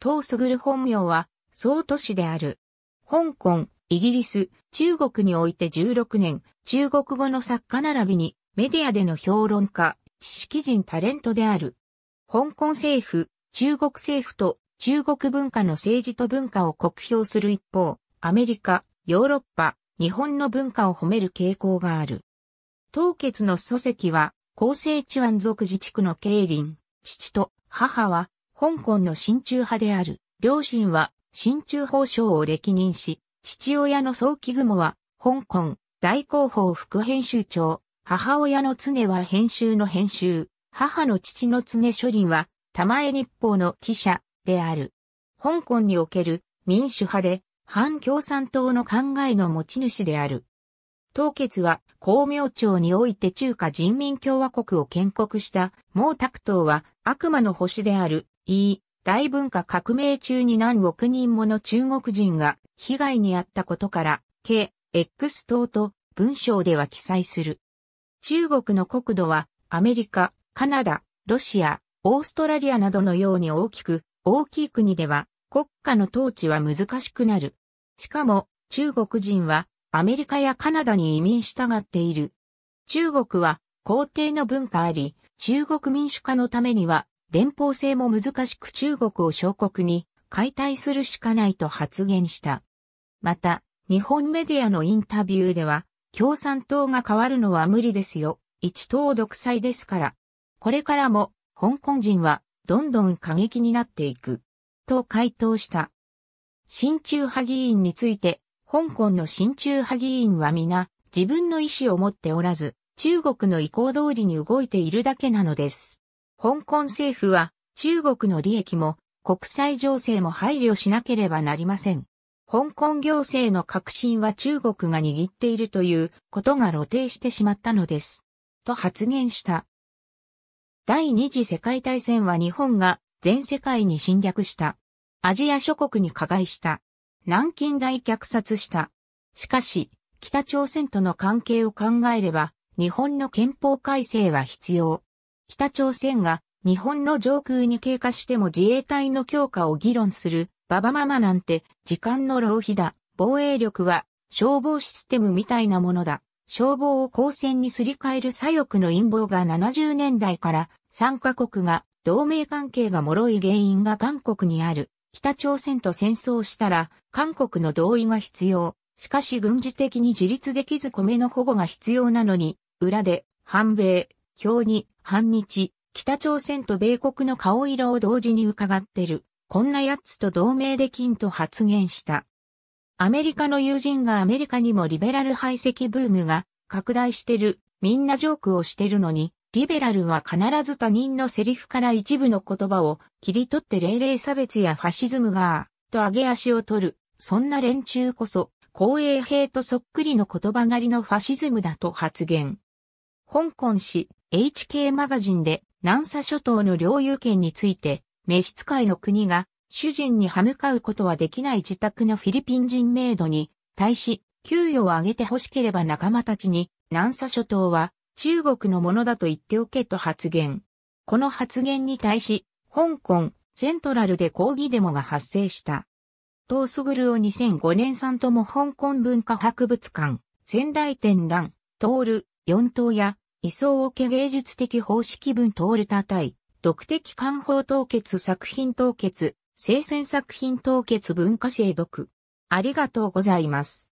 東すぐる本名は、総都市である。香港、イギリス、中国において16年、中国語の作家並びに、メディアでの評論家、知識人タレントである。香港政府、中国政府と中国文化の政治と文化を国評する一方、アメリカ、ヨーロッパ、日本の文化を褒める傾向がある。凍結の祖籍は、厚生地湾族自治区の経林、父と母は香港の親中派である。両親は親中法相を歴任し、父親の早期雲は、香港大広報副編集長、母親の常は編集の編集、母の父の常書林は、玉江日報の記者である。香港における民主派で、反共産党の考えの持ち主である。凍結は、光明朝において中華人民共和国を建国した毛沢東は、悪魔の星であるい、大文化革命中に何億人もの中国人が被害に遭ったことから、K、X 等と文章では記載する。中国の国土はアメリカ、カナダ、ロシア、オーストラリアなどのように大きく、大きい国では国家の統治は難しくなる。しかも中国人はアメリカやカナダに移民したがっている。中国は皇帝の文化あり、中国民主化のためには連邦制も難しく中国を小国に解体するしかないと発言した。また、日本メディアのインタビューでは、共産党が変わるのは無理ですよ。一党独裁ですから。これからも、香港人は、どんどん過激になっていく。と回答した。親中派議員について、香港の親中派議員は皆、自分の意思を持っておらず、中国の意向通りに動いているだけなのです。香港政府は中国の利益も国際情勢も配慮しなければなりません。香港行政の革新は中国が握っているということが露呈してしまったのです。と発言した。第二次世界大戦は日本が全世界に侵略した。アジア諸国に加害した。南京大虐殺した。しかし、北朝鮮との関係を考えれば、日本の憲法改正は必要。北朝鮮が日本の上空に経過しても自衛隊の強化を議論する、ババママなんて時間の浪費だ。防衛力は消防システムみたいなものだ。消防を光線にすり替える左翼の陰謀が70年代から参加国が同盟関係が脆い原因が韓国にある。北朝鮮と戦争したら韓国の同意が必要。しかし軍事的に自立できず米の保護が必要なのに、裏で反米、表に反日、北朝鮮と米国の顔色を同時に伺ってる。こんな奴と同盟できんと発言した。アメリカの友人がアメリカにもリベラル排斥ブームが拡大してる。みんなジョークをしてるのに、リベラルは必ず他人のセリフから一部の言葉を切り取って霊々差別やファシズムがと上げ足を取る。そんな連中こそ、公営兵とそっくりの言葉狩りのファシズムだと発言。香港市 HK マガジンで南沙諸島の領有権について、召使いの国が主人に歯向かうことはできない自宅のフィリピン人メイドに対し給与を上げて欲しければ仲間たちに南沙諸島は中国のものだと言っておけと発言。この発言に対し、香港、セントラルで抗議デモが発生した。トースグルを2005年産とも香港文化博物館、仙台展覧、トール、四島や位相を受け芸術的方式文通るたた対、独的官法凍結作品凍結、生鮮作品凍結文化制読。ありがとうございます。